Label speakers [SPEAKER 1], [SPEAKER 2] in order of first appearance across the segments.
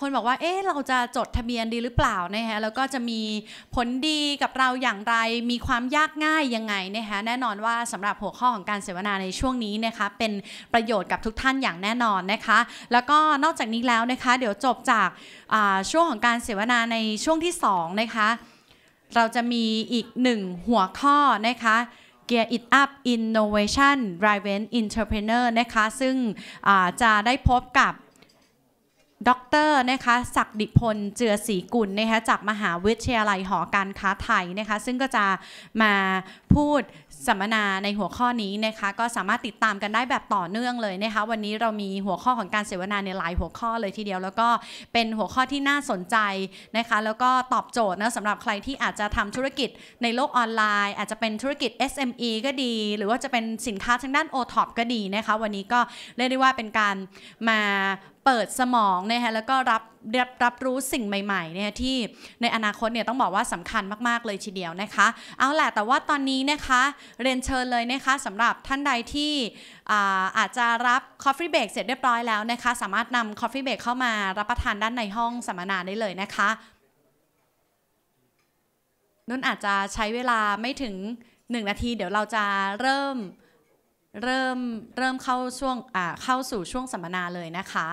[SPEAKER 1] คนบอกว่าเอ๊ะเราจะจดทะเบียนดีหรือเปล่านะฮะแล้วก็จะมีผลดีกับเราอย่างไรมีความยากง่ายยังไงนะฮะแน่นอนว่าสำหรับหัวข้อของการเสวนาในช่วงนี้นะคะเป็นประโยชน์กับทุกท่านอย่างแน่นอนนะคะแล้วก็นอกจากนี้แล้วนะคะเดี๋ยวจบจากช่วงของการเสวนาในช่วงที่2นะคะเราจะมีอีกหนึ่งหัวข้อนะคะ gear It Up Innovation Driven Entrepreneur นะคะซึ่งจะได้พบกับดรนะคะศักดิพลเจือศรีกุลนะคะจากมหาวิทยาลัยหอการค้าไทยนะคะซึ่งก็จะมาพูดสัมมนาในหัวข้อนี้นะคะก็สามารถติดตามกันได้แบบต่อเนื่องเลยนะคะวันนี้เรามีหัวข้อของการเสวนาในหลายหัวข้อเลยทีเดียว แล้วก็เป็นหัวข้อที่น่าสนใจนะคะแล้วก็ตอบโจทย์นะสำหรับใครที่อาจจะทำธุรกิจในโลกออนไลน์ อาจจะเป็นธุรกิจ SME ก็ดี หรือว่าจะเป็นสินค้าทางด้าน o t o p ก็ดีนะคะวันนี้ก็เรียกได้ว่าเป็นการมาเปิดสมองนะฮะแล้วก็รับรับรับรู้สิ่งใหม่ๆเนี่ยที่ในอนาคตเนี่ยต้องบอกว่าสำคัญมาก ๆ เลยทีเดียวนะคะ เอาแหละแต่ว่าตอนนี้นะคะเรียนเชิญเลยนะคะสำหรับท่านใดที่อาอาจจะรับ Coffee b บรกเสร็จเรียบร้อยแล้วนะคะ สามารถนำ Coffee b บรกเข้ามารับประทานด้านในห้องสัมมนาได้เลยนะคะนุ่นอาจจะใช้เวลาไม่ถึง 1 นาที เดี๋ยวเราจะเริ่มเริ่มเริ่มเข้าช่วงเข้าสู่ช่วงสัมมนาเลยนะคะ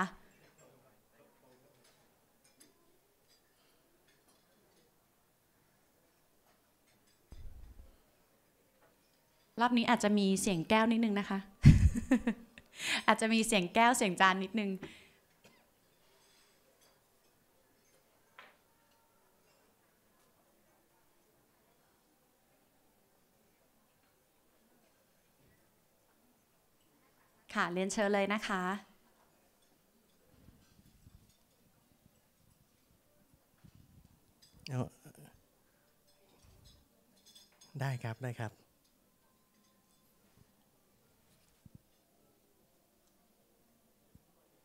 [SPEAKER 1] รอบนี้อาจจะมีเสียงแก้วนิดนึงนะคะ อาจจะมีเสียงแก้วเสียงจานนิดนึง ค่ะเรียนเชิญเลยนะคะ
[SPEAKER 2] ได้ครับได้ครับ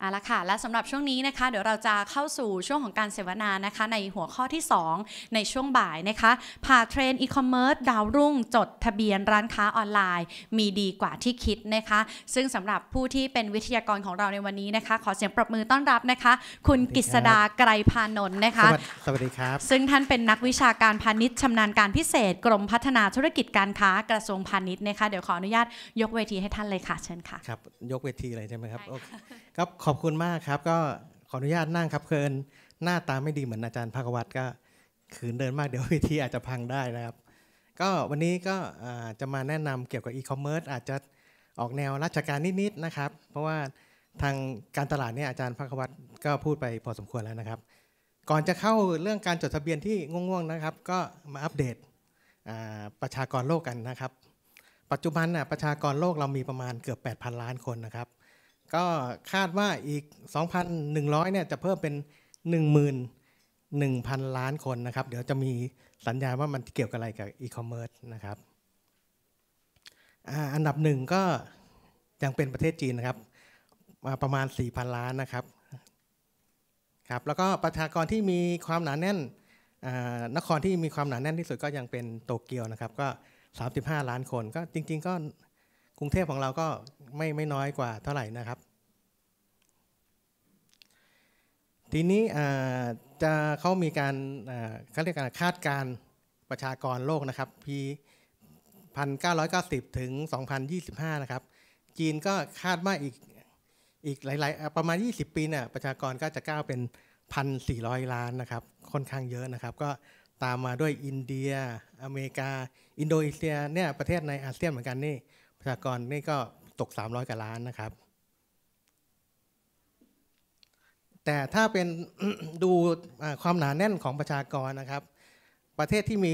[SPEAKER 1] เอาละค่ะและสำหรับช่วงนี้นะคะเดี๋ยวเราจะเข้าสู่ช่วงของการเสวนานะคะ ในหัวข้อที่ 2 ในช่วงบ่ายนะคะผ่าเทรนอีคอมเมิร์ซดาวรุ่ง จดทะเบียนร้านค้าออนไลน์ มีดีกว่าที่คิดนะคะ ซึ่งสำหรับผู้ที่เป็นวิทยากรของเราในวันนี้นะคะ ขอเสียงปรบมือต้อนรับนะคะ คุณกฤษดาไกรพานนท์นะคะ สวัสดีครับ ซึ่งท่านเป็นนักวิชาการพาณิชย์ชำนาญการพิเศษ กรมพัฒนาธุรกิจการค้า กระทรวงพาณิชย์นะคะเดี๋ยวขออนุญาตยกเวทีให้ท่านเลยค่ะ เชิญค่ะ
[SPEAKER 2] ครับ ยกเวทีเลยใช่ไหมครับครับขอบอบคุณมากครับก็ขออนุญาตนั่งครับเลินหน้าตาไม่ดีเหมือนอาจารย์ภควัตก็ขืนเดินมากเดี๋ยววิธีอาจจะพังได้นะครับ ก็วันนี้ก็จะมาแนะนำเกี่ยวกับอีคอมเมิร์ซอาจจะออกแนวราชการนิดๆนะครับ เพราะว่าทางการตลาดเนี่ยอาจารย์ภควัตก็พูดไปพอสมควรแล้วนะครับ ก่อนจะเข้าเรื่องการจดทะเบียนที่ง่วงๆนะครับ ก็มาอัปเดตประชากรโลกกันนะครับ ปัจจุบันน่ะประชากรโลกเรามีประมาณเกือบ 8,000 ล้านคนนะครับก็คาดว่าอีก 2,100เนี่ย จะเพิ่มเป็น11,000 ล้านคนนะครับ เดี๋ยวจะมีสัญญาว่ามันเกี่ยวกับอะไรกับอีคอมเมิร์ซนะครับอันดับหนึ่งก็ยังเป็นประเทศจีนนะครับประมาณ 4,000 ล้านนะครับ ครับ แล้วก็ประชากรที่มีความหนาแน่นนครที่มีความหนาแน่นที่สุดก็ยังเป็นโตเกียวนะครับ ก็ 35 ล้านคน ก็จริงๆก็รุงเทพของเราก็ไม่ไม่น้อยกว่าเท่าไหร่นะครับ ทีนี้จะเขามีการเขาเรียกการคาดการประชากรโลกนะครับปี1990ถึง2025นะครับจีนก็คาดว่าอีกอีกหลาย ๆประมาณ 20 ปีเนี่ยประชากรก็จะก้าวเป็น1,400 ล้านนะครับค่อนข้างเยอะนะครับก็ตามมาด้วยอินเดียอเมริกา อินโดนีเซียเนี่ยประเทศในอาเซียนเหมือนกันนี่ประชากรนี่ก็ตก 300กว่าล้านนะครับ แต่ถ้าเป็นดูความหนาแน่นของประชากรนะครับ ประเทศที่มี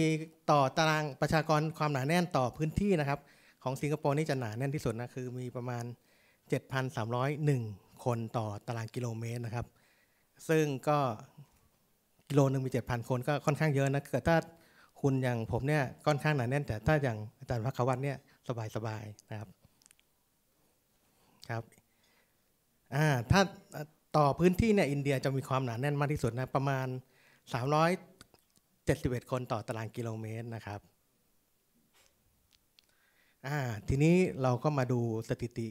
[SPEAKER 2] ต่อตารางประชากรความหนาแน่นต่อพื้นที่นะครับ ของสิงคโปร์นี่จะหนาแน่นที่สุดนะคือมีประมาณ 7,301 คนต่อตารางกิโลเมตรนะครับซึ่งก็กิโลหนึ่งมี 7,000 คนก็ค่อนข้างเยอะนะเกิดถ้าคุณอย่างผมเนี่ยค่อนข้างหนาแน่น แต่ถ้าอย่างอาจารย์พักวัตเนี่ยสบายๆ นะครับ ครับ อ่า ถ้าต่อพื้นที่เนี่ย อินเดียจะมีความหนาแน่นมากที่สุดนะ ประมาณ371คนต่อตารางกิโลเมตรนะครับ อ่า ทีนี้เราก็มาดูสถิติ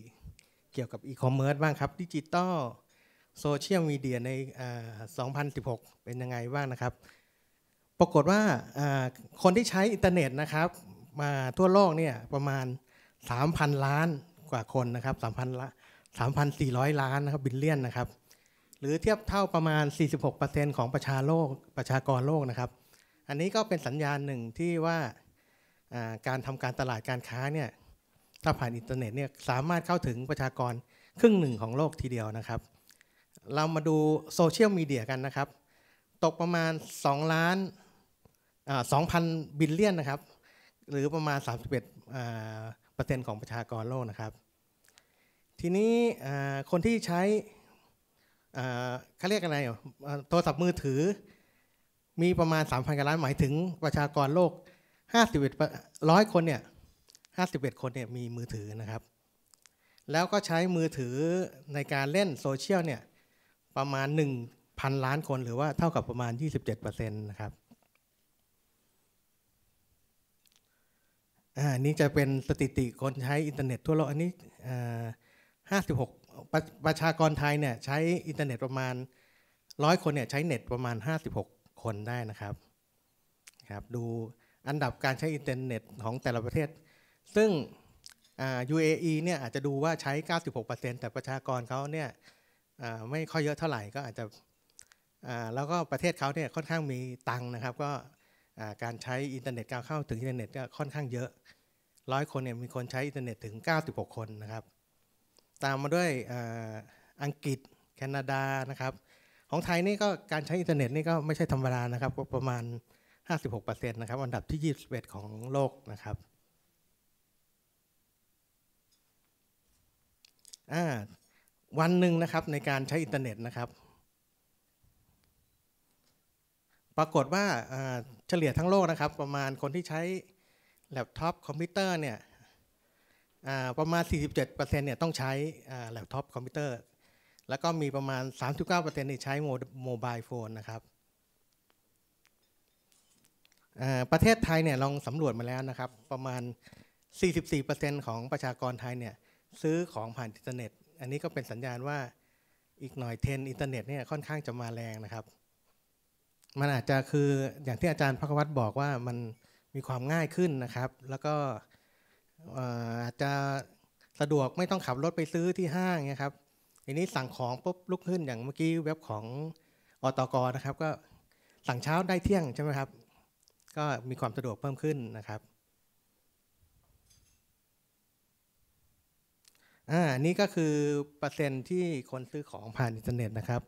[SPEAKER 2] เกี่ยวกับอีคอมเมิร์ซบ้างครับ ดิจิตอลโซเชียลมีเดียใน2016 เป็นยังไงบ้างนะครับ ปรากฏว่าคนที่ใช้อินเทอร์เน็ตนะครับมาทั่วโลกเนี่ยประมาณ 3,000 ล้านกว่าคนนะครับ3,000ละ3,400 ล้านนะครับบิลเลียนนะครับ หรือเทียบเท่าประมาณ46%ของประชาโลกประชากรโลกนะครับ อันนี้ก็เป็นสัญญาณหนึ่งที่ว่าการทำการตลาดการค้าเนี่ยถ้าผ่านอินเทอร์เน็ตเนี่ยสามารถเข้าถึงประชากรครึ่งหนึ่งของโลกทีเดียวนะครับ เรามาดูโซเชียลมีเดียกันนะครับ ตกประมาณ2ล้านสองพันบิลเลียนนะครับหรือประมาณ 31เปอร์เซ็นต์ของประชากรโลกนะครับ ทีนี้คนที่ใช้เขาเรียกอะไรโทรศัพท์มือถือมีประมาณ 3,000กว่าล้านหมายถึงประชากรโลก 51 100 คนเนี่ย 51 คนเนี่ยมีมือถือนะครับ แล้วก็ใช้มือถือในการเล่นโซเชียลเนี่ยประมาณ 1,000 ล้านคนหรือว่าเท่ากับประมาณ 27%นะครับอันนี้จะเป็นสถิติคนใช้อินเทอร์เน็ตทั่วโลกอันนี้ห้าสิบหกประชากรไทยเนี่ยใช้อินเทอร์เน็ตประมาณร้อยคนเนี่ยใช้เน็ตประมาณ 56 คนได้นะครับ ครับ ดูอันดับการใช้อินเทอร์เน็ตของแต่ละประเทศ ซึ่ง UAE เนี่ยอาจจะดูว่าใช้ 96%แต่ประชากรเขาเนี่ยไม่ค่อยเยอะเท่าไหร่ก็อาจจะแล้วก็ประเทศเขาเนี่ยค่อนข้างมีตังนะครับก็การใช้อินเทอร์เน็ตการเข้าถึงอินเทอร์เน็ตก็ค่อนข้างเยอะร้อยคนเนี่ยมีคนใช้อินเทอร์เน็ตถึง96คนนะครับ ตามมาด้วยอังกฤษแคนาดานะครับ ของไทยนี่ก็การใช้อินเทอร์เน็ตนี่ก็ไม่ใช่ธรรมดานะครับประมาณ 56%นะครับ อันดับที่ 21 ของโลกนะครับวันหนึ่งนะครับในการใช้อินเทอร์เน็ตนะครับ ปรากฏว่าเฉลี่ยทั้งโลกนะครับประมาณคนที่ใช้แล็ปท็อปคอมพิวเตอร์เนี่ยประมาณ 47%เนี่ยต้องใช้แล็ปท็อปคอมพิวเตอร์แล้วก็มีประมาณ 39%เนี่ใช้โมบายโฟนนะครับประเทศไทยเนี่ยลองสำรวจมาแล้วนะครับประมาณ 44%ของประชากรไทยเนี่ยซื้อของผ่านอินเทอร์เน็ต อันนี้ก็เป็นสัญญาณว่าอีกหน่อยเทรนอินเทอร์เน็ตเนี่ยค่อนข้างจะมาแรงนะครับมันอาจจะคืออย่างที่อาจารย์พักวัตรบอกว่ามันมีความง่ายขึ้นนะครับ แล้วก็อาจจะสะดวกไม่ต้องขับรถไปซื้อที่ห้างนะครับอันนี้สั่งของปุ๊บลุกขึ้นอย่างเมื่อกี้เว็บของอตกนะครับ ก็สั่งเช้าได้เที่ยงใช่ไหมครับก็มีความสะดวกเพิ่มขึ้นนะครับอ่านี่ก็คือเปอร์เซ็นที่คนซื้อของผ่านอินเทอร์เน็ตนะครับ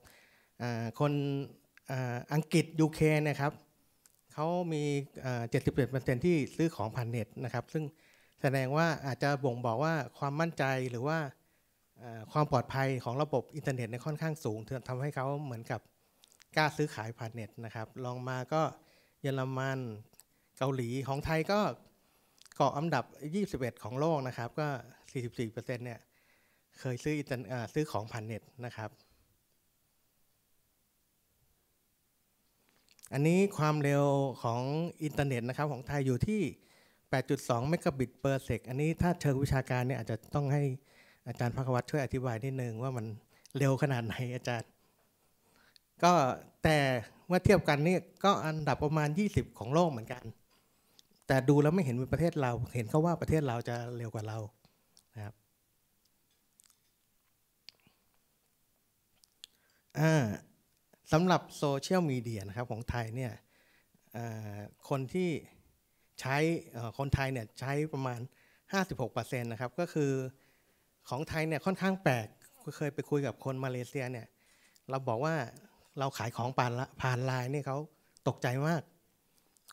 [SPEAKER 2] อ่าคนอังกฤษยูเคนะครับเขามีเจ็ดสิบเจ็ดเปอร์เซ็นที่ซื้อของผ่านเน็ตนะครับซึ่งแสดงว่าอาจจะบ่งบอกว่าความมั่นใจหรือว่าความปลอดภัยของระบบอินเทอร์เน็ตในค่อนข้างสูงทำให้เขาเหมือนกับกล้าซื้อขายผ่านเน็ตนะครับลองมาก็เยอรมันเกาหลีของไทยก็เกาะอันดับ 21 ของโลกนะครับก็ 44%เนี่ยเคยซื้ออินซื้อของผ่านเน็ตนะครับอันนี้ความเร็วของอินเทอร์เน็ตนะครับของไทยอยู่ที่ 8.2 เมกะบิตเปอร์เซก อันนี้ถ้าเชิงวิชาการเนี่ยอาจจะต้องให้อาจารย์พักวัตรช่วยอธิบายนิดนึงว่ามันเร็วขนาดไหนอาจารย์ ก็แต่เมื่อเทียบกันนี่ก็อันดับประมาณ 20 ของโลกเหมือนกัน แต่ดูแล้วไม่เห็นเป็นประเทศเรา เห็นเขาว่าประเทศเราจะเร็วกว่าเรานะครับ อ่าสำหรับโซเชียลมีเดียนะครับของไทยเนี่ยคนที่ใช้คนไทยเนี่ยใช้ประมาณ56%นะครับก็คือของไทยเนี่ยค่อนข้างแปลกเคยไปคุยกับคนมาเลเซียเนี่ยเราบอกว่าเราขายของผ่านผ่านไลน์เนี่ยเขาตกใจมาก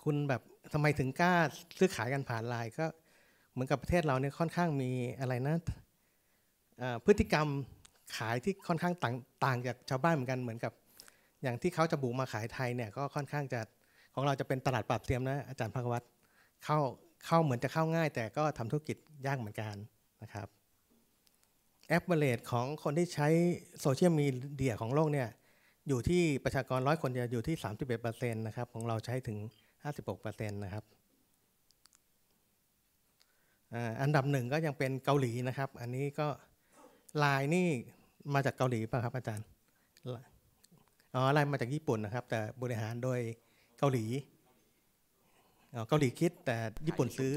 [SPEAKER 2] คุณแบบทำไมถึงกล้าซื้อขายกันผ่านไลน์ก็เหมือนกับประเทศเราเนี่ยค่อนข้างมีอะไรนะพฤติกรรมขายที่ค่อนข้างต่างต่างจากชาวบ้านเหมือนกันเหมือนกับอย่างที่เขาจะบุกมาขายไทยเนี่ยก็ค่อนข้างจะของเราจะเป็นตลาดปรับเตรียมนะอาจารย์ภควัตเข้าเข้าเหมือนจะเข้าง่าย แต่ก็ทำธุรกิจยากเหมือนกันนะครับแอปเบลเลตของคนที่ใช้โซเชียลมีเดียของโลกเนี่ยอยู่ที่ประชากรร้อยคนจะอยู่ที่31%นะครับ ของเราใช้ถึง56%นะครับอันดับหนึ่งก็ยังเป็นเกาหลีนะครับ อันนี้ก็ไลน์นี่มาจากเกาหลีป่ะครับอาจารย์อ๋อไล่มาจากญี่ปุ่นนะครับ แต่บริหารโดยเกาหลีเกาหลีคิดแต่ญี่ปุ่นซื้อ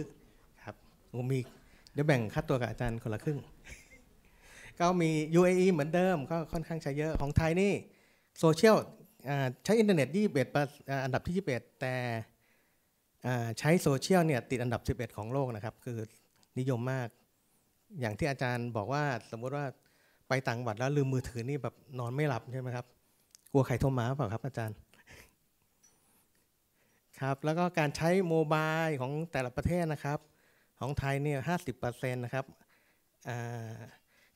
[SPEAKER 2] ครับผมมี เดี๋ยวแบ่งค่าตัวกับอาจารย์คนละครึ่งก็มี UAE เหมือนเดิมก็ค่อนข้างใช้เยอะ ของไทยนี่โซเชียลใช้อินเทอร์เน็ต21อันดับที่21 แต่ใช้โซเชียลเนี่ยติดอันดับ 11 ของโลกนะครับคือนิยมมาก อย่างที่อาจารย์บอกว่าสมมติว่าไปต่างจังหวัดแล้วลืมมือถือนี่แบบนอนไม่หลับใช่ไหมครับกลัวไข่ททหมาเปล่าครับอาจารย์ครับแล้วก็การใช้โมบายของแต่ละประเทศนะครับของไทยเนี่ยห้าสิบเปอร์เซ็นต์นะครับ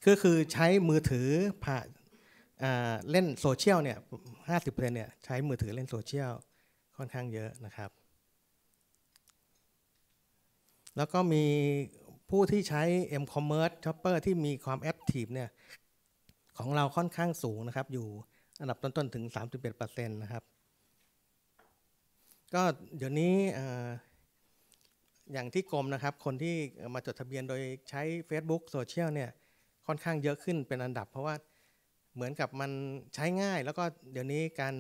[SPEAKER 2] ก็คือใช้มือถือผ่านเล่นโซเชียลเนี่ยห้าสิบเปอร์เซ็นต์เนี่ยใช้มือถือเล่นโซเชียลค่อนข้างเยอะนะครับ แล้วก็มีผู้ที่ใช้ M-commerce shopper ที่มีความแอคทีฟเนี่ยของเราค่อนข้างสูงนะครับอยู่อันดับต้นๆถึง31%นะครับก็เดี๋ยวนี้อย่างที่กรมนะครับคนที่มาจดทะเบียนโดยใช้ Facebook โซเชียลเนี่ยค่อนข้างเยอะขึ้นเป็นอันดับเพราะว่าเหมือนกับมันใช้ง่ายแล้วก็เดี๋ยวนี้การ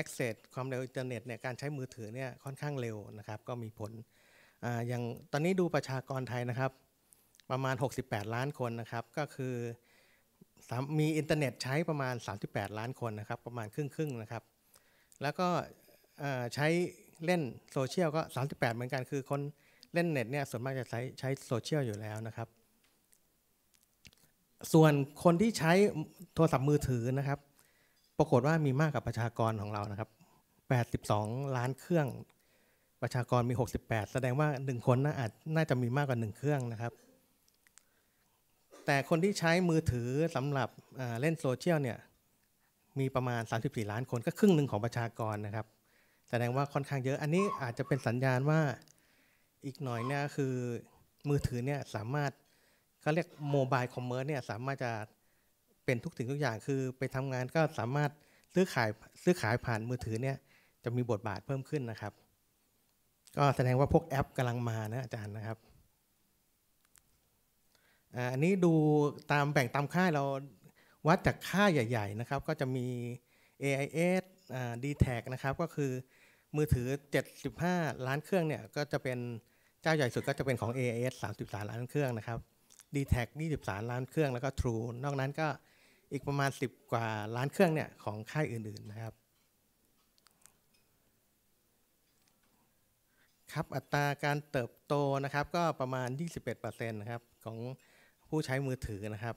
[SPEAKER 2] access ความเร็วอินเทอร์เน็ตเนี่ยการใช้มือถือเนี่ยค่อนข้างเร็วนะครับก็มีผลออย่างตอนนี้ดูประชากรไทยนะครับ ประมาณ 68 ล้านคนนะครับก็คือมีอินเทอร์เน็ตใช้ประมาณ 38 ล้านคนนะครับประมาณครึ่งครึ่งนะครับ แล้วก็ใช้เล่นโซเชียลก็ 38 เหมือนกันคือคนเล่นเน็ตเนี่ยส่วนมากจะใช้ใช้โซเชียลอยู่แล้วนะครับ ส่วนคนที่ใช้โทรศัพท์มือถือนะครับ ปรากฏว่ามีมากกว่าประชากรของเรานะครับ 82 ล้านเครื่อง ประชากรมี 68 แสดงว่า 1 คนน่าอาจน่าจะมีมากกว่า 1 เครื่องนะครับแต่คนที่ใช้มือถือสำหรับเล่นโซเชียลเนี่ยมีประมาณ34 ล้านคนก็ครึ่งหนึ่งของประชากรนะครับ แสดงว่าค่อนข้างเยอะอันนี้อาจจะเป็นสัญญาณว่าอีกหน่อยเนี่ยคือมือถือเนี่ยสามารถเขาเรียกโมบายคอมเมอร์เนี่ยสามารถจะเป็นทุกสิ่งทุกอย่างคือไปทำงานก็สามารถซื้อขายซื้อขายผ่านมือถือเนี่ยจะมีบทบาทเพิ่มขึ้นนะครับ ก็แสดงว่าพวกแอปกำลังมานะอาจารย์นะครับอันนี้ดูตามแบ่งตามค่ายเราวัดจากค่ายใหญ่ๆนะครับก็จะมี AIS d t a ทนะครับก็คือมือถือ 75 ล้านเครื่องเนี่ยก็จะเป็นเจ้าใหญ่สุดก็จะเป็นของ AIS 33 ล้านเครื่องนะครับ d t a ท23 ล้านเครื่องแล้วก็ True นอกนั้นก็อีกประมาณ10กว่าล้านเครื่องเนี่ยของค่ายอื่นๆนะครับครับอัตราการเติบโตนะครับก็ประมาณ 21%นะครับของผู้ใช้มือถือนะครับ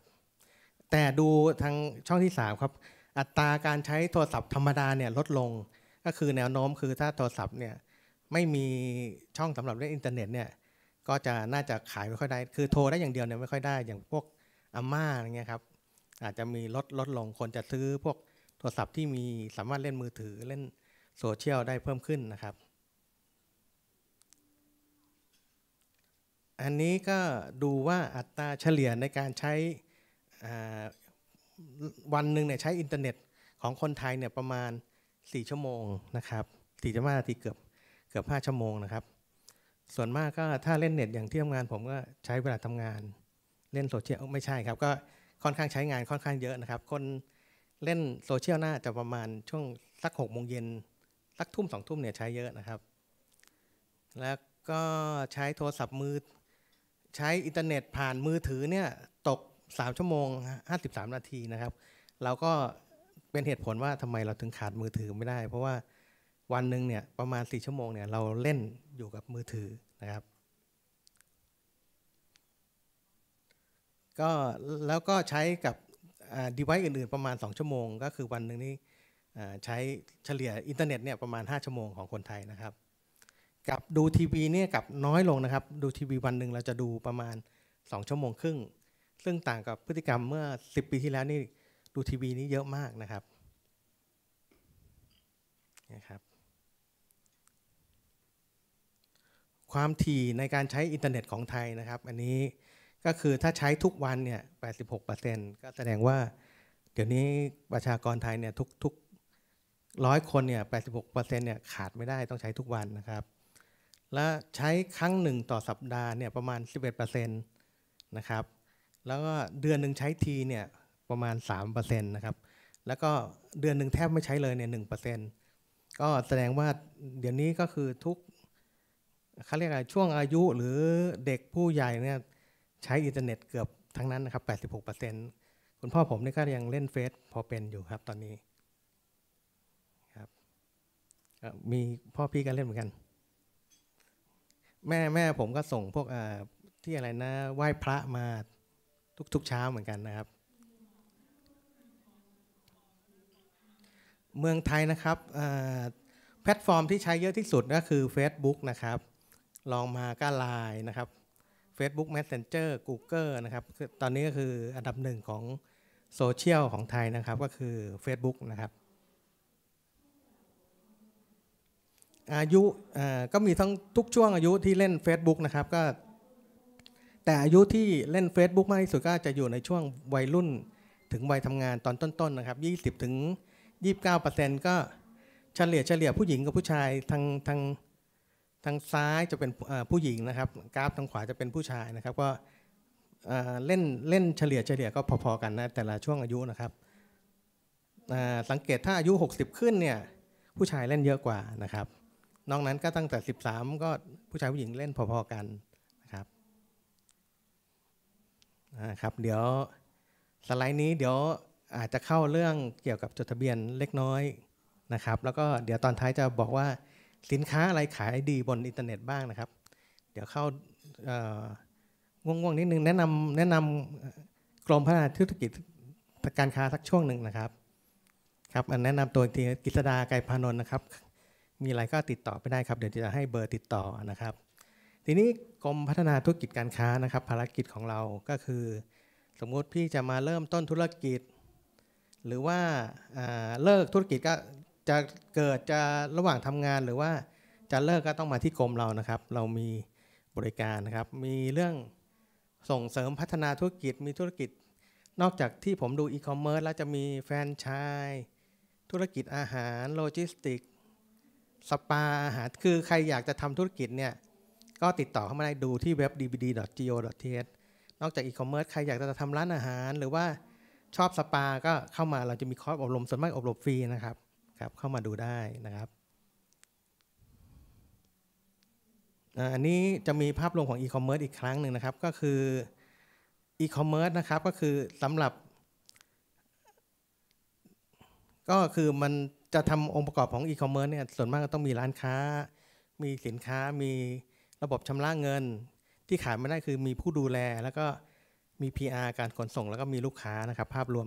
[SPEAKER 2] แต่ดูทางช่องที่ 3 ครับ อัตราการใช้โทรศัพท์ธรรมดาเนี่ยลดลงก็คือแนวโน้มคือถ้าโทรศัพท์เนี่ยไม่มีช่องสำหรับเล่นอินเทอร์เน็ตเนี่ยก็จะน่าจะขายไม่ค่อยได้คือโทรได้อย่างเดียวเนี่ยไม่ค่อยได้อย่างพวกอาม่าอะไรเงี้ยครับ อาจจะมีลดลดลงคนจะซื้อพวกโทรศัพท์ที่มีสามารถเล่นมือถือเล่นโซเชียลได้เพิ่มขึ้นนะครับอันนี้ก็ดูว่าอัตราเฉลี่ยในการใช้วันหนึ่งเนี่ยใช้อินเทอร์เน็ตของคนไทยเนี่ยประมาณ 4 ชั่วโมงนะครับสี่ชั่วโมงทีเกือบเกือบ5 ชั่วโมงนะครับส่วนมากก็ถ้าเล่นเน็ตอย่างที่ทำงานผมก็ใช้เวลาทำงานเล่นโซเชียลไม่ใช่ครับก็ค่อนข้างใช้งานค่อนข้างเยอะนะครับคนเล่นโซเชียลน่าจะประมาณช่วงสักหกโมงเย็นสักทุ่มสองทุ่มเนี่ยใช้เยอะนะครับ แล้วก็ใช้โทรศัพท์มือใช้อินเทอร์เน็ตผ่านมือถือเนี่ยตก3ชั่วโมง53 นาทีนะครับ เราก็เป็นเหตุผลว่าทำไมเราถึงขาดมือถือไม่ได้เพราะว่าวันหนึ่งเนี่ยประมาณ4ชั่วโมงเนี่ยเราเล่นอยู่กับมือถือนะครับก็แล้วก็ใช้กับดีไวซ์อื่นๆ ประมาณ 2 ชั่วโมง ก็คือวันหนึ่งนี่ใช้เฉลี่ยอินเทอร์เน็ตเนี่ยประมาณ 5ชั่วโมงของคนไทยนะครับกับดูทีวีเนี่ยกับน้อยลงนะครับดูทีวีวันหนึ่งเราจะดูประมาณ 2 ชั่วโมงครึ่งซึ่งต่างกับพฤติกรรมเมื่อ 10ปีที่แล้วนี่ดูทีวีนี่เยอะมากนะครับนะครับ ความถี่ในการใช้อินเทอร์เน็ตของไทยนะครับ อันนี้ก็คือถ้าใช้ทุกวันเนี่ย86%ก็แสดงว่าเดี๋ยวนี้ประชากรไทยเนี่ยทุกๆร้อยคนเนี่ย86%เนี่ยขาดไม่ได้ต้องใช้ทุกวันนะครับและใช้ครั้งหนึ่งต่อสัปดาห์เนี่ยประมาณ 11%นะครับแล้วก็เดือนหนึ่งใช้ทีเนี่ยประมาณ3%นะครับแล้วก็เดือนหนึ่งแทบไม่ใช้เลยเนี่ยหก็แสดงว่าเดี๋ยวนี้ก็คือทุกเขาเรียกอะไรช่วงอายุหรือเด็กผู้ใหญ่เนี่ยใช้อินเทอร์เน็ตเกือบทั้งนั้นนะครับ86%คุณพ่อผมนี่ก็ยังเล่นเฟซพอเป็นอยู่ครับตอนนี้ครับมีพ่อพี่ก็เล่นเหมือนกันแม่แม่ผมก็ส่งพวกที่อะไรนะไหว้พระมาทุกทุกเช้าเหมือนกันนะครับ เมืองไทยนะครับแพลตฟอร์มที่ใช้เยอะที่สุดก็คือ Facebook นะครับลองมาก็ไลน์นะครับ Facebook Messenger Google นะครับตอนนี้ก็คืออันดับหนึ่งของโซเชียลของไทยนะครับก็คือ Facebook นะครับอายุก็มีทั้งทุกช่วงอายุที่เล่น Facebook นะครับก็แต่อายุที่เล่น Facebook มากที่สุดก็จะอยู่ในช่วงวัยรุ่นถึงวัยทำงานตอนต้นๆนะครับ 20ถึง29%ก็เฉลี่ยเฉลี่ยผู้หญิงกับผู้ชายทางทางทางซ้ายจะเป็นผู้หญิงนะครับ กราฟทางขวาจะเป็นผู้ชายนะครับ ก็เล่นเล่นเฉลี่ยเฉลี่ยก็พอๆกันนะแต่ละช่วงอายุนะครับสังเกตถ้าอายุ 60 ขึ้นเนี่ยผู้ชายเล่นเยอะกว่านะครับนอกนั้นก็ตั้งแต่ 13 ก็ผู้ชายผู้หญิงเล่นพอๆกันนะครับนะครับ เดี๋ยวสไลด์นี้เดี๋ยวอาจจะเข้าเรื่องเกี่ยวกับจดทะเบียนเล็กน้อยนะครับ แล้วก็เดี๋ยวตอนท้ายจะบอกว่าสินค้าอะไรขายดีบนอินเทอร์เน็ตบ้างนะครับ เดี๋ยวเข้าง่วงๆนิดนึงแนะนำแนะนำกรมพัฒนาธุรกิจการค้าสักช่วงหนึ่งนะครับ ครับแนะนำตัวทีกิษดาไกรพานนท์นะครับมีอะไรก็ติดต่อไปได้ครับเดี๋ยวจะให้เบอร์ติดต่อนะครับ ทีนี้กรมพัฒนาธุรกิจการค้านะครับ ภารกิจของเราก็คือ สมมุติพี่จะมาเริ่มต้นธุรกิจ หรือว่าเลิกธุรกิจก็จะเกิดจะระหว่างทำงานหรือว่าจะเลิกก็ต้องมาที่กรมเรานะครับ เรามีบริการนะครับมีเรื่องส่งเสริมพัฒนาธุรกิจมีธุรกิจ นอกจากที่ผมดูอีคอมเมิร์ซแล้วจะมีแฟรนไชส์ธุรกิจอาหารโลจิสติกสปาอาหาร คือใครอยากจะทำธุรกิจเนี่ยก็ติดต่อเข้ามาได้ดูที่เว็บ dbd.go.th นอกจากอีคอมเมิร์ซใครอยากจะทำร้านอาหาร หรือว่าชอบสปา ก็เข้ามา เราจะมีคอร์สอบรมส่วนมากอบรมฟรีนะครับครับ เข้ามาดูได้นะครับ อันนี้จะมีภาพรวมของอีคอมเมิร์ซอีกครั้งหนึ่งนะครับ ก็คืออีคอมเมิร์ซนะครับก็คือสำหรับก็คือมันจะทำองค์ประกอบของอีคอมเมิร์ซเนี่ยส่วนมากก็ต้องมีร้านค้า มีสินค้า มีระบบชำระเงินที่ขายไม่ได้คือมีผู้ดูแลแล้วก็มี PR การขนส่งแล้วก็มีลูกค้านะครับภาพรวม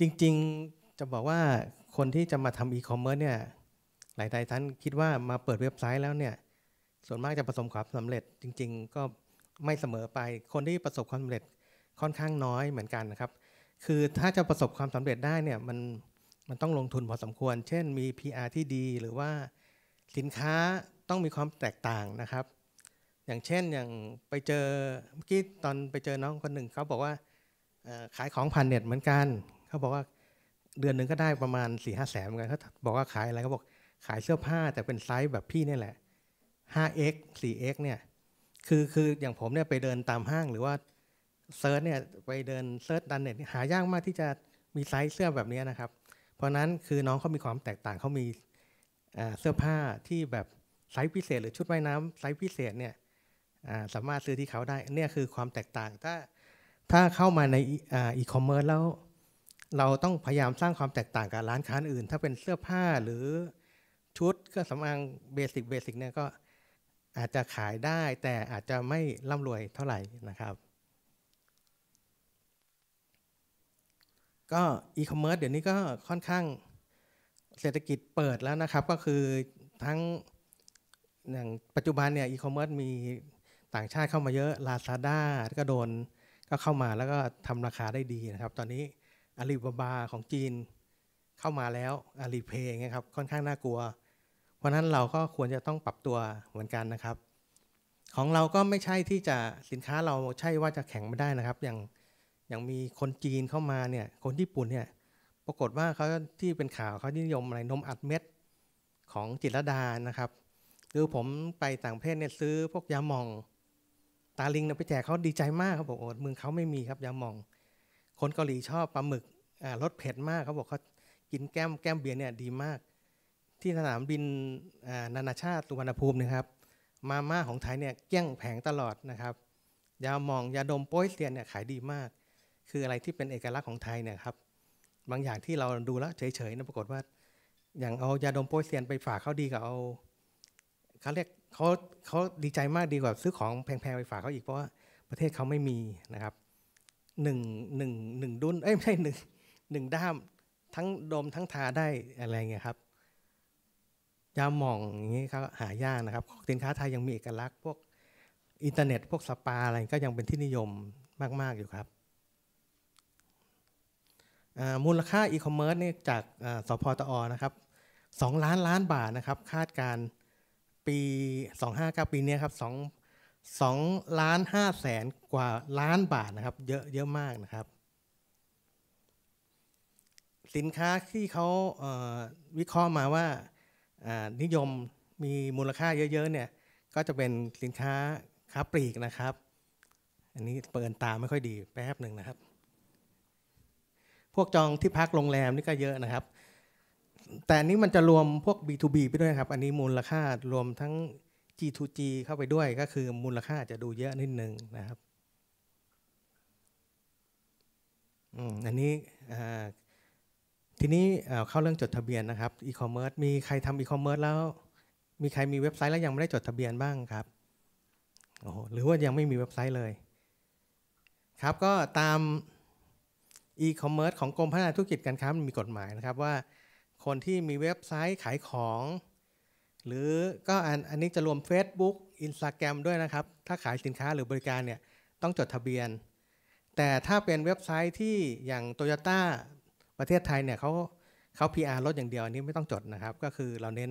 [SPEAKER 2] จริงๆจะบอกว่าคนที่จะมาทำอีคอมเมิร์ซเนี่ยหลายท่านคิดว่ามาเปิดเว็บไซต์แล้วเนี่ยส่วนมากจะประสบความสำเร็จ จริงๆก็ไม่เสมอไป คนที่ประสบความสำเร็จค่อนข้างน้อยเหมือนกันนะครับคือถ้าจะประสบความสำเร็จได้เนี่ยมันมันต้องลงทุนพอสมควร เช่นมี PR ที่ดี หรือว่าสินค้าต้องมีความแตกต่างนะครับ อย่างเช่น อย่างไปเจอ เมื่อกี้ตอนไปเจอน้องคนหนึ่ง เขาบอกว่าขายของผ่านเน็ตเหมือนกัน เขาบอกว่าเดือนหนึ่งก็ได้ประมาณ4ี่ห้าแสนเหมือนกันเขาบอกว่าขายอะไรเขาบอกขายเสื้อผ้าแต่เป็นไซส์แบบพี่นี่แหละ 5x 4x เนี่ย คือ คืออย่างผมเนี่ยไปเดินตามห้าง หรือว่าเซิร์ชเนี่ยไปเดินเซิร์ชดันเน็ตหายากมากที่จะมีไซส์เสื้อแบบนี้นะครับเพราะนั้นคือน้องเขามีความแตกต่างเขามีเสื้อผ้าที่แบบไซส์พิเศษหรือชุดว่ายน้ำไซส์พิเศษเนี่ยสามารถซื้อที่เขาได้เนี่ยคือความแตกต่างถ้าถ้าเข้ามาในอีคอมเมิร์ซแล้ว เราต้องพยายามสร้างความแตกต่างกับร้านค้าอื่น ถ้าเป็นเสื้อผ้าหรือชุดก็อสำอางเบสิกเบสิกเนี่ยก็อาจจะขายได้ แต่อาจจะไม่ร่ำรวยเท่าไหร่นะครับก็อีคอมเมิร์ซเดี๋ยวนี้ก็ค่อนข้างเศรษฐกิจเปิดแล้วนะครับ ก็คือทั้งอย่างปัจจุบันเนี่ยอีคอมเมิร์ซมีต่างชาติเข้ามาเยอะาซาด้าก็โดน ก็เข้ามาแล้วก็ทำราคาได้ดีนะครับ ตอนนี้อาลีบาบาของจีนเข้ามาแล้วอาลีเพย์เงี้ยครับค่อนข้างน่ากลัว เพราะนั้นเราก็ควรจะต้องปรับตัวเหมือนกันนะครับ ของเราก็ไม่ใช่ที่จะสินค้าเราใช่ว่าจะแข็งไม่ได้นะครับอย่างอย่างมีคนจีนเข้ามาเนี่ย คนญี่ปุ่นเนี่ย ปรากฏว่าเขาที่เป็นข่าวเขานิยมอะไรนมอัดเม็ดของจิตรดา นะครับ คือผมไปต่างประเทศเนี่ยซื้อ พวกยาหมอง ตาลิงเนี่ยไปแจกเขาดีใจมากเขาบอกโอ้เมืองเขาไม่มีครับยาหมอง คนเกาหลีชอบปลาหมึกรสเผ็ดมากเขาบอกเขากินแก้มแก้มเบียร์เนี่ยดีมาก ที่สนามบินนานาชาติสุวรรณภูมินะครับ มาม่าของไทยเนี่ยเกี้ยงแผงตลอดนะครับ ยาหมองยาดมโป้ยเซียนเนี่ยขายดีมากคืออะไรที่เป็นเอกลักษณ์ของไทยเนี่ยครับ บางอย่างที่เราดูแล้วเฉยๆนะปรากฏว่า อย่างเอายาดมโปรเซียนไปฝากเขาดีกว่าเอาเขาเรียกเขาเขาดีใจมากดีกว่าซื้อของแพงๆไปฝากเขาอีกเพราะว่าประเทศเขาไม่มีนะครับหนึ่งหนึ่งหนึ่งดุนเอ้ยไม่ใช่หนึ่งหนึ่งด้ามทั้งดมทั้งทาได้อะไรเงี้ยครับ ยาหม่องอย่างนี้ครับหายากนะครับสินค้าไทยยังมีเอกลักษณ์ พวกอินเทอร์เน็ตพวกสปาอะไรก็ยังเป็นที่นิยมมากๆอยู่ครับมูลค่าอีคอมเมิร์ซเนี่ยจากสพตอนะครับ2ล้านล้านบาทนะครับคาดการปี 259ปีนี้ครับ2 2ล้าน5แสนกว่าล้านบาทนะครับเยอะเยอะมากนะครับ สินค้าที่เขาวิเคราะห์มาว่านิยมมีมูลค่าเยอะๆเนี่ยก็จะเป็นสินค้าค้าปลีกนะครับอันนี้เปิดตาไม่ค่อยดีแป๊บหนึ่งนะครับพวกจองที่พักโรงแรมนี่ก็เยอะนะครับ แต่นนี้มันจะรวมพวก B2B ไปด้วยครับ อันนี้มูลค่ารวมทั้ง G2G เข้าไปด้วย ก็คือมูลค่าจะดูเยอะนิดนึงนะครับอันนี้ทีนี้เข้าเรื่องจดทะเบียนนะครับอีคอมเมิร์ซมีใครทำอีคอมเมิร์ซแล้วมีใครมีเว็บไซต์แล้วยังไม่ได้จดทะเบียนบ้างครับโอ้หรือว่ายังไม่มีเว็บไซต์เลย ครับก็ตามอีคอมเมิร์ซของกรมพัฒนาธุรกิจการค้ามันมีกฎหมายนะครับว่าคนที่มีเว็บไซต์ขายของ หรือก็อันอันนี้จะรวม Facebook Instagram ด้วยนะครับ ถ้าขายสินค้าหรือบริการเนี่ย ต้องจดทะเบียน แต่ถ้าเป็นเว็บไซต์ที่อย่าง Toyota ประเทศไทยเนี่ยเขาเขา PR ลดอย่างเดียว อันนี้ไม่ต้องจดนะครับ ก็คือเราเน้น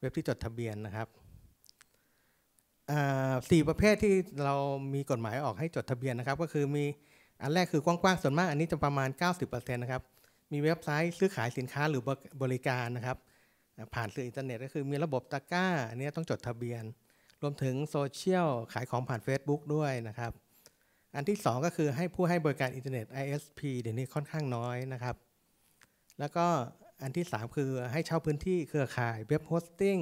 [SPEAKER 2] เว็บที่จดทะเบียนนะครับสี่ประเภทที่เรามีกฎหมายออกให้จดทะเบียนนะครับก็คือมีอันแรกคือกว้างๆส่วนมาก อันนี้จะประมาณ 90%นะครับมีเว็บไซต์ซื้อขายสินค้าหรือบริการนะครับผ่านสื่ออินเทอร์เน็ตก็คือมีระบบตะกร้าอันนี้ต้องจดทะเบียน รวมถึงโซเชียลขายของผ่าน Facebook ด้วยนะครับอันที่ 2 ก็คือให้ผู้ให้บริการอินเทอร์เน็ต ISP เดี๋ยวนี้ค่อนข้างน้อยนะครับแล้วก็อันที่ 3 คือให้เช่าพื้นที่เครือข่ายเว็บโฮสติ้ง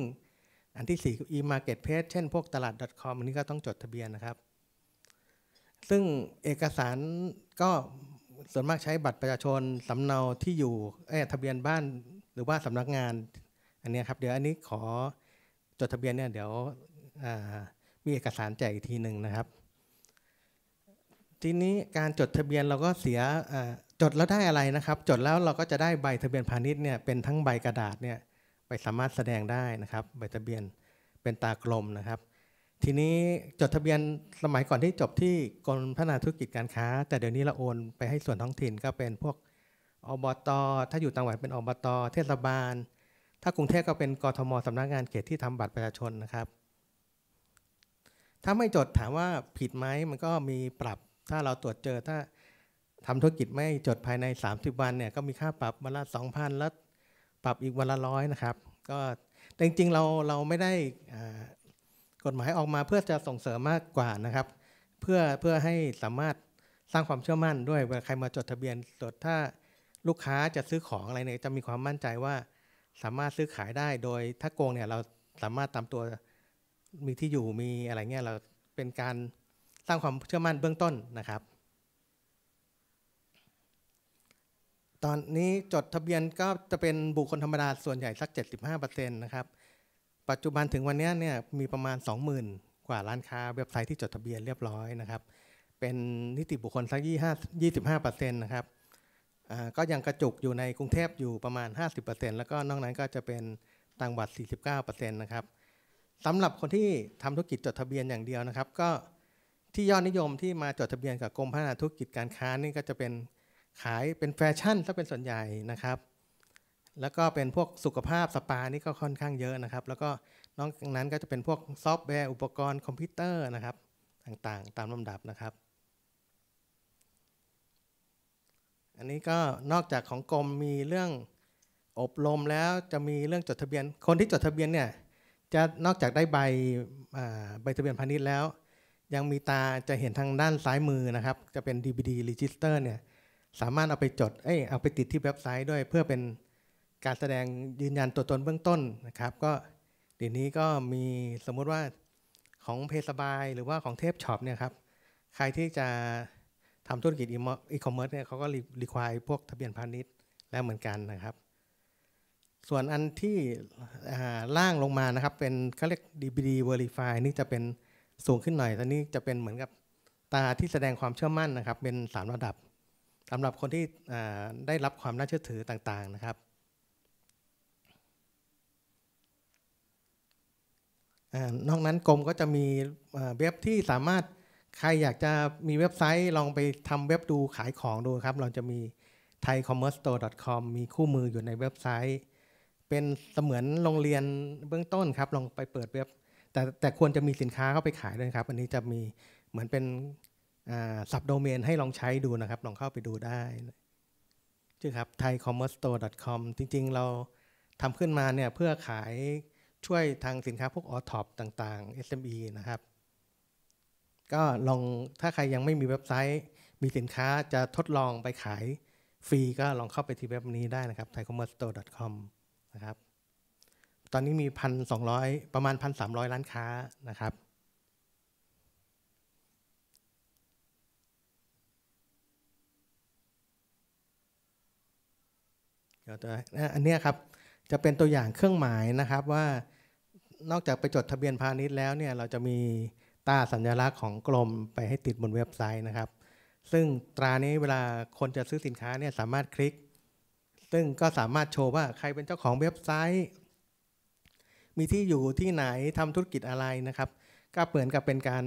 [SPEAKER 2] อันที่4คือีม a ร์เก็ตเพเช่นพวกตลาด .com อันนี้ก็ต้องจดทะเบียนนะครับซึ่งเอกสารก็ส่วนมากใช้บัตรประชาชนสำเนาที่อยู่อทะเบียนบ้านหรือว่าสำนักงานอันนี้ครับ เดี๋ยวอันนี้ขอจดทะเบียนเนี่ยเดี๋ยวมีเอกสารแจกอีกทีหนึ่งนะครับ ทีนี้การจดทะเบียนเราก็เสียจดแล้วได้อะไรนะครับ จดแล้วเราก็จะได้ใบทะเบียนพาณิชย์เนี่ยเป็นทั้งใบกระดาษเนี่ยไปสามารถแสดงได้นะครับ ใบทะเบียนเป็นตากลมนะครับทีนี้จดทะเบียนสมัยก่อนที่จบที่กรมพัฒนาธุรกิจการค้า แต่เดี๋ยวนี้เราโอนไปให้ส่วนท้องถิ่นก็เป็นพวกอบตถ้าอยู่ต่างจังหวัดเป็นอบตเทศบาล ถ้ากรุงเทพก็เป็นกรทมสำนักงานเขตที่ทำบัตรประชาชนนะครับ ถ้าไม่จดถามว่าผิดไหมมันก็มีปรับถ้าเราตรวจเจอ ถ้าทำธุรกิจไม่จดภายใน30วันเนี่ยก็มีค่าปรับวันละสองพันแล้วปรับอีกวันละร้อยนะครับก็จริงๆ เราเราไม่ได้กฎหมายออกมาเพื่อจะส่งเสริมมากกว่านะครับ เพื่อเพื่อให้สามารถสร้างความเชื่อมั่นด้วยเวลาใครมาจดทะเบียนสดถ้าลูกค้าจะซื้อของอะไรเนี่ยจะมีความมั่นใจว่าสามารถซื้อขายได้โดยถ้าโกงเนี่ยเราสามารถตามตัวมีที่อยู่มีอะไรเงี้ยเราเป็นการสร้างความเชื่อมั่นเบื้องต้นนะครับ ตอนนี้จดทะเบียนก็จะเป็นบุคคลธรรมดาส่วนใหญ่สัก75%นะครับปัจจุบันถึงวันนี้เนี่ยมีประมาณ 20,000 กว่าร้านค้าเว็บไซต์ที่จดทะเบียนเรียบร้อยนะครับ เป็นนิติบุคคลสัก25%นะครับก็ยังกระจุกอยู่ในกรุงเทพอยู่ประมาณ50%แล้วก็นอกนั้นก็จะเป็นต่างจังหวัด49%นะครับสำหรับคนที่ทำธุรกิจจดทะเบียนอย่างเดียวนะครับ ก็ที่ยอดนิยมที่มาจดทะเบียนกับกรมพัฒนาธุรกิจการค้านี่ก็จะเป็นขายเป็นแฟชั่นซะเป็นส่วนใหญ่นะครับแล้วก็เป็นพวกสุขภาพสปานี่ก็ค่อนข้างเยอะนะครับ แล้วก็นอกจากนั้นก็จะเป็นพวกซอฟต์แวร์อุปกรณ์คอมพิวเตอร์นะครับ ต่างๆตามลำดับนะครับ อันนี้ก็นอกจากของกรมมีเรื่องอบรมแล้วจะมีเรื่องจดทะเบียน คนที่จดทะเบียนเนี่ย จะนอกจากได้ใบใบทะเบียนพาณิชย์แล้ว ยังมีตาจะเห็นทางด้านซ้ายมือนะครับ จะเป็น d v d Register เนี่ยสามารถเอาไปจดเอ้ยเอาไปติดที่เว็บไซต์ด้วยเพื่อเป็นการแสดงยืนยันตัวตนเบื้องต้นนะครับ ก็เดี๋ยวนี้ก็มีสมมุติว่าของเพสบายหรือว่าของเทพช็อปเนี่ยครับใครที่จะทำธุรกิจอีคอมเมิร์ซเนี่ยเขาก็รีควายพวกทะเบียนพาณิชย์แล้วเหมือนกันนะครับ ส่วนอันที่ล่างลงมานะครับ เป็นเขาเรียก DBD Verify นี่จะเป็นสูงขึ้นหน่อยตอนนี้จะเป็นเหมือนกับตาที่แสดงความเชื่อมั่นนะครับ เป็น3ระดับสำหรับคนที่ได้รับความน่าเชื่อถือต่างๆนะครับนอกนั้นกรมก็จะมีเว็บที่สามารถใครอยากจะมีเว็บไซต์ลองไปทำเว็บดูขายของดูครับเราจะมี thaicommercestore.com มีคู่มืออยู่ในเว็บไซต์ เป็นเสมือนโรงเรียนเบื้องต้นครับลองไปเปิดเว็บ แต่แต่ควรจะมีสินค้าเข้าไปขายด้วยครับอันนี้จะมีเหมือนเป็นสับโดเมนให้ลองใช้ดูนะครับ ลองเข้าไปดูได้ชื่อครับ thaicommercestore.com จริง ๆ เราทำขึ้นมาเนี่ยเพื่อขายช่วยทางสินค้าพวกออท็อปต่าง ๆ SME นะครับ ก็ลอง ถ้าใครยังไม่มีเว็บไซต์มีสินค้าจะทดลองไปขายฟรีก็ลองเข้าไปที่เว็บนี้ได้นะครับ thaicommercestore.com นะครับตอนนี้มี 1,200 ประมาณ 1,300 ร้านค้านะครับ อันนี้ครับจะเป็นตัวอย่างเครื่องหมายนะครับว่านอกจากไปจดทะเบียนพาณิชย์แล้วเนี่ยเราจะมีตราสัญลักษณ์ของกรมไปให้ติดบนเว็บไซต์นะครับ ซึ่งตรานี้เวลาคนจะซื้อสินค้าเนี่ยสามารถคลิก ซึ่งก็สามารถโชว์ว่าใครเป็นเจ้าของเว็บไซต์ มีที่อยู่ที่ไหนทำธุรกิจอะไรนะครับ ก็เหมือนกับเป็นการ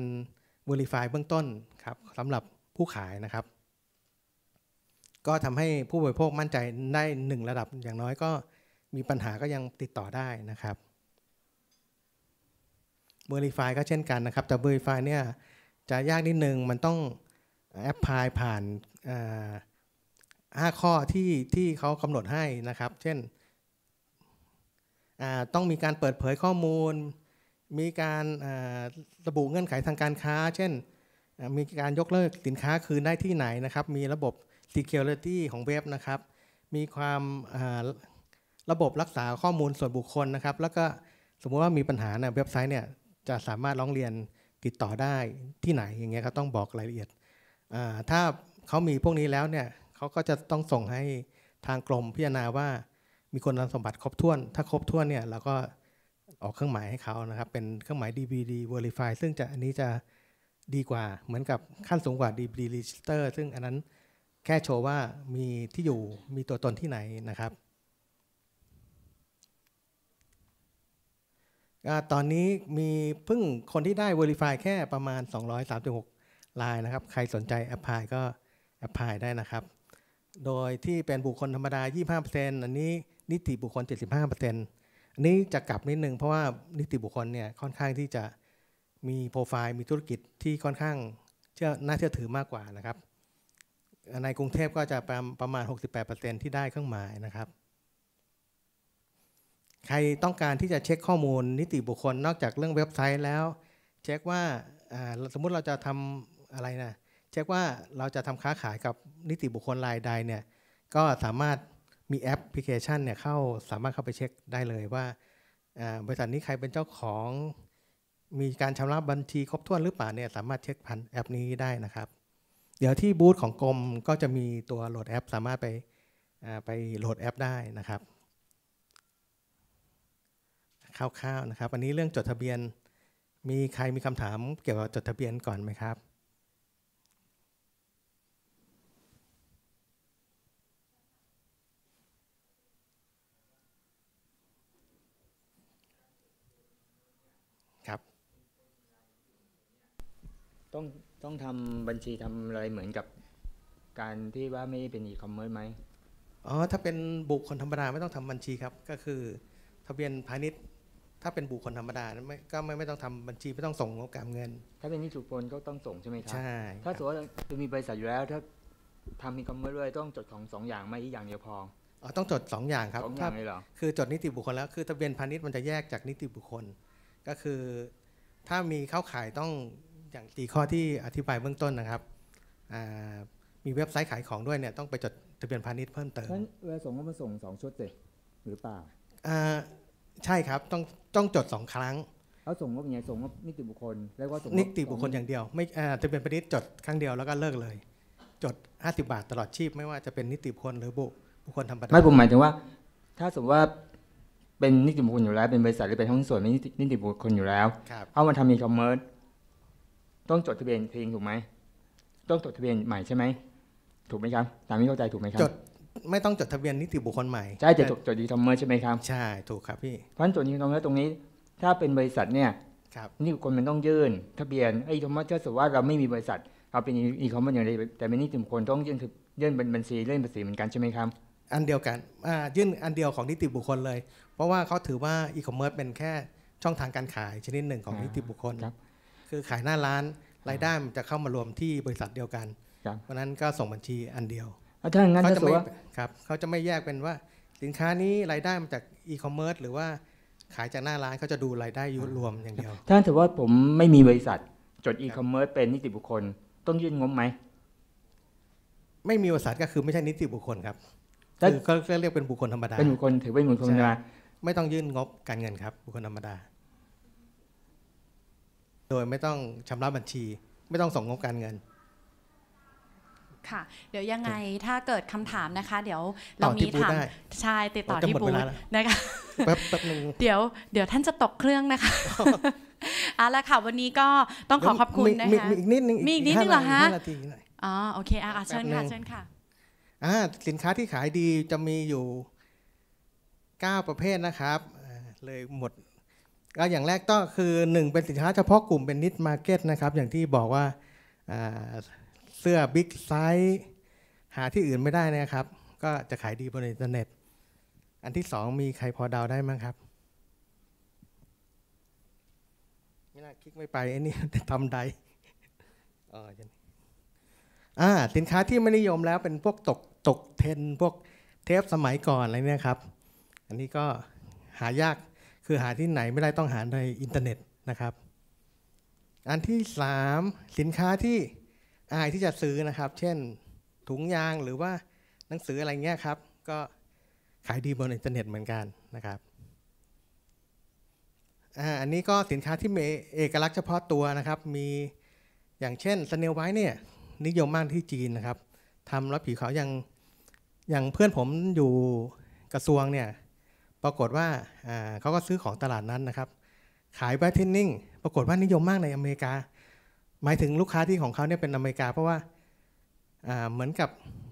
[SPEAKER 2] บริ i f y เบื้องต้นครับสำหรับผู้ขายนะครับ ก็ทำให้ผู้บริโภคมั่นใจได้หนึ่งระดับอย่างน้อยก็มีปัญหาก็ยังติดต่อได้นะครับเบอร์รีไฟก็เช่นกันนะครับแต่เบอร์รีไฟเนี่ยจะยากนิดนึงมันต้องแอปพลายผ่านห้าข้อที่ที่เขากำหนดให้นะครับเช่น ต้องมีการเปิดเผยข้อมูล มีการระบุเงื่อนไขทางการค้า เช่น มีการยกเลิกสินค้าคืนได้ที่ไหนนะครับมีระบบ Security ของเว็บนะครับมีความระบบรักษาข้อมูลส่วนบุคคลนะครับแล้วก็สมมติว่ามีปัญหาเนีเว็บไซต์เนี่ยจะสามารถร้องเรียนติดต่อได้ที่ไหนอย่างเงี้ยเขาต้องบอกรายละเอียดถ้าเขามีพวกนี้แล้วเนี่ยเขาก็จะต้องส่งให้ทางกรมพิจารณาว่ามีคนสมบัติ ครบถ้วน ถ้าครบถ้วนเนี่ยเราก็ออกเครื่องหมายให้เขานะครับ เป็นเครื่องหมาย d v d Verify ซึ่งจะอันนี้จะดีกว่าเหมือนกับขั้นสูงกว่า DBD Register ซึ่งอันนั้นแค่โชว์ว่ามีที่อยู่มีตัวตนที่ไหนนะครับตอนนี้มีเพิ่งคนที่ได้ Verify แค่ประมาณ 236ลายนะครับ ใครสนใจแอปพลายก็แอปพลายได้นะครับ โดยที่เป็นบุคคลธรรมดา 25%อันนี้นิติบุคคล 75%อันนี้จะกลับนิดนึง เพราะว่านิติบุคคลเนี่ยค่อนข้างที่จะมีโปรไฟล์มีธุรกิจที่ค่อนข้างเชื่อน่าเชื่อถือมากกว่านะครับ ในกรุงเทพก็จะประมาณ 68%ที่ได้เครื่องหมายนะครับใครต้องการที่จะเช็คข้อมูลนิติบุคคลนอกจากเรื่องเว็บไซต์แล้วเช็คว่าสมมุติเราจะทำอะไรนะเช็คว่าเราจะทำค้าขายกับนิติบุคคลรายใดเนี่ยก็สามารถมีแอปพลิเคชันเนี่ยเข้าสามารถเข้าไปเช็คได้เลยว่าบริษัทนี้ใครเป็นเจ้าของมีการชำระบัญชีครบถ้วนหรือเปล่าเนี่ยสามารถเช็คผ่านแอปนี้ได้นะครับ เดี๋ยวที่บูธของกรมก็จะมีตัวโหลดแอปสามารถไปไปโหลดแอปได้นะครับคร่าวๆ นะครับ อันนี้เรื่องจดทะเบียน มีใครมีคำถามเกี่ยวกับจดทะเบียนก่อนไหมครับ
[SPEAKER 3] ต้อง ต้องทำบัญชีทำอะไรเหมือนกับการที่ว่าไม่เป็นอีคอมเมิร์ซไหมอ๋อ ถ้าเป็นบุคคลธรรมดาไม่ต้องทำบัญชีครับ ก็คือทะเบียนพาณ
[SPEAKER 2] ิชย์ถ้าเป็นบุคคลธรรมดา ก็ไม่ไม่ต้องทำบัญชีไม่ต้องส่งงบการเงิน
[SPEAKER 3] ถ้าเป็นนิติบุคคลก็ต้องส่งใช่ไหมครับใช่ถ้าสมมติว่ามีบริษัทอยู่แล้วถ้าทำมีคอมเมอร์ด้วยต้องจดของสองอย่างไม่อีกอย่างเดียวพอ
[SPEAKER 2] อ๋อต้องจดสองอย่างครับสองอย่างเลยเหรอคือจดนิติบุคคลแล้วคือทะเบียนพาณิชย์มันจะแยกจากนิติบุคคลก็คือ ถ้ามีเข้าขายต้องอย่างสี่ข้อที่อธิบายเบื้องต้นนะครับมีเว็บไซต์ขายของด้วยเนี่ยต้องไปจดทะเบียนพาณิชย์เพิ่มเติมนั้น
[SPEAKER 3] เวลาส่งก็มาส่งสองชุดเลยหรือเปล่
[SPEAKER 2] าใช่ครับ ต้องต้องจดสองครั้ง
[SPEAKER 3] เขาส่งงบยังไงส่งงบนิติบุคคลแล้วก็ส่งนิติบุคคลอย่
[SPEAKER 2] างเดียวไม่จะเป็นประิชยจดครั้งเดียวแล้วก็เลิกเลย จด 50 บาทตลอดชีพไม่ว่าจะเป็นนิติ
[SPEAKER 3] บุคคลหรือบุบุคคลธรรมดาไม่ผมหมายถึงว่า ถ้าสมมติว่าเป็นนิติบุคคลอยู่แล้วเป็นบริษัทหรือเป็นห้องส่วนในนิติบุคคลอยู่แล้วเอามาทำมีคอมเมิร์ซต้องจดทะเบียนทิ้งถูกไหมต้องจดทะเบียนใหม่ใช่ไหมถูกไหมครับตามที่เข้าใจถูกไหมครับจดไม่ต้องจดทะเบียนนิติบุคคลใหม่ใช่จะจดจดอีทอมเมิร์ใช่ไหมครับใช่ ถูกครับพี่เพราะฉะนั้นจดดีทอมเมิร์ตรงนี้ถ้าเป็นบริษัทเนี่ยนี่คนมันต้องยื่นทะเบียนไอ้คอมเมิร์ซถ้าสมมติว่าเราไม่มีบริษัทเราเป็นอีคอมเมิร์ซอย่างไรแต่เป็นนิติบุคคลต้องยื่นคือยื่นเป็นบัญชีเื่นภาษีเหมือนกันใช่ไหมครับอันเดียวกันยื่นอันเดียวของนิติบุคคลเลย เพราะว่าเขาถือว่าอี
[SPEAKER 2] คอมเมิร์ซเป็นแค่ช่องทางการขายชนิดหนึ่งของนิติบุคคลครับคือขายหน้าร้านรายได้มันจะเข้ามารวมที่บริษัทเดียวกัน เพราะนั้นก็ส่งบัญชีอันเดียวถ้าอย่างนั้นเขาจะไม่ครับเขาจะไม่แยกเป็นว่าสินค้านี้รายได้มาจากอีคอมเมิร์ซหรือว่าขายจากหน้าร้านเขาจะดูรายได้ยุรวมอย่างเดียว
[SPEAKER 3] ถ้าถือว่าผมไม่มีบริษัท จดอีคอมเ
[SPEAKER 2] มิร์ซเป็นนิติบุคคล ต้องยื่นงบไหมไม่มีบริษัทก็คือไม่ใช่นิติบุคคลครับคือเขาเรียกเป็นบุคคลธรรมดาเป็นบุคคลถือเป็นบุคคลธรรมดาไม่ต้องยื่นงบการเงินครับ บุคคลธรรมดา โดยไม่ต้องชำระบัญชี ไม่ต้องส่งงบการเงิน
[SPEAKER 1] ค่ะเดี๋ยวยังไงถ้าเกิดคำถามนะคะ เดี๋ยวเรามีถามชายติดต่อที่บูธนะคะแป๊บแป๊บนึงเดี๋ยวเดี๋ยวท่านจะตกเครื่องนะคะเอาละค่ะวันนี้ก็ต้องขอขอบคุณนะคะมีอีกนิดนึงมีอีกนิดนึงเหรอฮะอ๋อโอเคอ่ะเชิญค่ะเชิญค่ะ
[SPEAKER 2] อ่าสินค้าที่ขายดีจะมีอยู่ 9 ประเภทนะครับ เลยหมดก็อย่างแรกก็คือ1เป็นสินค้าเฉพาะกลุ่มเป็นนิดมาร์เก็ตนะครับ อย่างที่บอกว่าเสื้อบิ๊กไซส์หาที่อื่นไม่ได้นะครับ ก็จะขายดี บนอินเทอร์เน็ต อันที่สองมีใครพอเดาได้มั้งครับไม่น่าคลิก ไม่ ไปไอ้นี่ทำใด้อ่าสินค้าที่ไม่นิยมแล้วเป็นพวก ตก ตก เทนพวกเทปสมัยก่อนอะไรเนี่ยครับ อันนี้ก็หายากคือหาที่ไหนไม่ได้ต้องหา ในอินเทอร์เน็ตนะครับ อันที่สามสินค้าที่อายที่จะซื้อนะครับเช่นถุงยางหรือว่าหนังสืออะไรเงี้ยครับก็ขายดีบนอินเทอร์เน็ตเหมือนกันนะครับอันนี้ก็สินค้าที่มีเอกลักษณ์เฉพาะตัวนะครับมีอย่างเช่นสเนลไว้เนี่ยนิยมมากที่จีนนะครับทำรถผีเขาวอย่างอย่างเพื่อนผมอยู่กระทรวงเนี่ยปรากฏว่าเขาก็ซื้อของตลาดนั้นนะครับขายแบทเทนนิ่งปรากฏว่านิยมมากในอเมริกาหมายถึงลูกค้าที่ของเขาเนี่ยเป็นอเมริกาเพราะว่าเหมือนกับ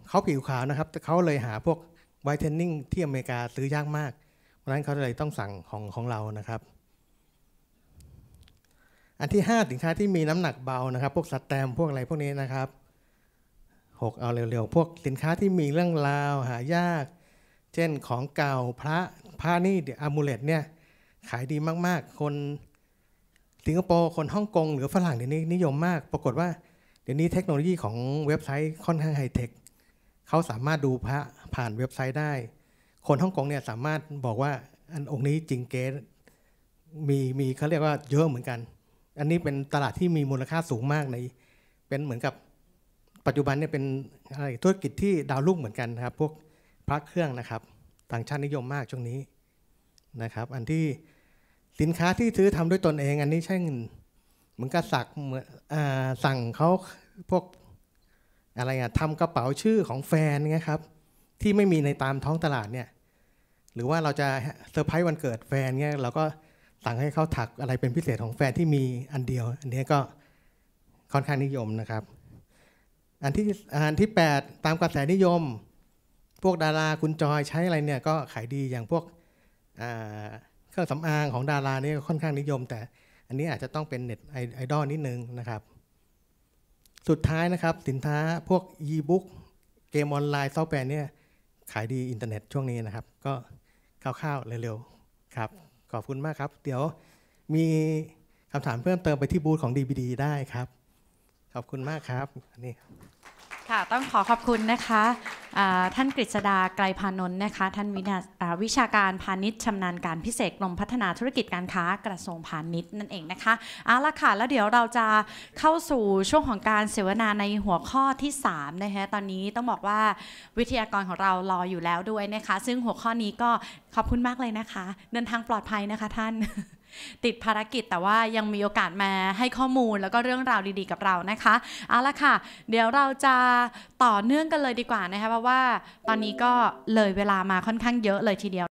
[SPEAKER 2] เขาผิวขาวนะครับแต่เขาเลยหาพวกไวท์เทนนิ่งที่อเมริกาซื้อยากมากเพราะนั้นเขาเลยต้องสั่งของของเรานะครับ อันที่ 5 สินค้าที่มีน้ำหนักเบานะครับพวกสแตมพวกอะไรพวกนี้นะครับ 6 เอาเร็วๆพวกสินค้าที่มีเรื่องราว หายาก เช่นของเก่าพระพระนี่เดอามูเลตเนี่ยขายดีมากๆคนสิงคโปร์คนฮ่องกงหรือฝรั่งเดี๋ยวนี้นิยมมาก ปรากฏว่าเดี๋ยวนี้เทคโนโลยีของเว็บไซต์ค่อนข้างไฮเทคเขาสามารถดูพระผ่านเว็บไซต์ได้ คนฮ่องกงเนี่ยสามารถบอกว่าอันองค์นี้จริงเก๊ มีมีเขาเรียกว่าเยอะเหมือนกัน อันนี้เป็นตลาดที่มีมูลค่าสูงมากในเป็นเหมือนกับปัจจุบันเนี่ยเป็นอะไรธุรกิจที่ดาวรุ่งเหมือนกันนะครับพวกพระเครื่องนะครับ ต่างชาตินิยมมากช่วงนี้นะครับ อันที่สินค้าที่ซื้อทำด้วยตนเองอันนี้ใช่เหมือนกับสักเหมือนสั่งเขาพวกอะไรอะทำกระเป๋าชื่อของแฟนนะครับที่ไม่มีในตามท้องตลาดเนี่ยหรือว่าเราจะเซอร์ไพรส์วันเกิดแฟนเนี่ยเราก็สั่งให้เขาถักอะไรเป็นพิเศษของแฟนที่มีอันเดียว อันนี้ก็ค่อนข้างนิยมนะครับอันที่อันที่8ตามกระแสนิยม พวกดาราคุณจอยใช้อะไรเนี่ยก็ขายดีอย่างพวกเครื่องสำอางของดารานี่ค่อนข้างนิยมแต่อันนี้อาจจะต้องเป็นเน็ตไอดอลนิดนึงนะครับ สุดท้ายนะครับสินค้าพวกอีบุ๊กเกมออนไลน์ซอฟต์แวร์เนี่ย ขายดีอินเทอร์เน็ตช่วงนี้นะครับ ก็คร่าวๆเร็วๆ ครับขอบคุณมากครับ เดี๋ยวมีคำถามเพิ่มเติมไปที่บูธของ DBD ได้ครับ ขอบคุณมากครับนี่
[SPEAKER 1] ค่ะต้องขอขอบคุณนะคะท่านกฤษดาไกลพานนท์นะคะ ท่านวิชาการพาณิชย์ชำนาญการพิเศษกรมพัฒนาธุรกิจการค้า กระทรวงพาณิชย์นั่นเองนะคะเอาละค่ะแล้วเดี๋ยวเราจะเข้าสู่ช่วงของการเสวนาในหัวข้อที่3นะคะตอนนี้ต้องบอกว่าวิทยากรของเรารออยู่แล้วด้วยนะคะซึ่งหัวข้อนี้ก็ขอบคุณมากเลยนะคะ เดินทางปลอดภัยนะคะท่านติดภารกิจแต่ว่ายังมีโอกาสมาให้ข้อมูลแล้วก็เรื่องราวดีๆกับเรานะคะเอาละค่ะเดี๋ยวเราจะต่อเนื่องกันเลยดีกว่านะคะเพราะว่าตอนนี้ก็เลยเวลามาค่อนข้างเยอะเลยทีเดียว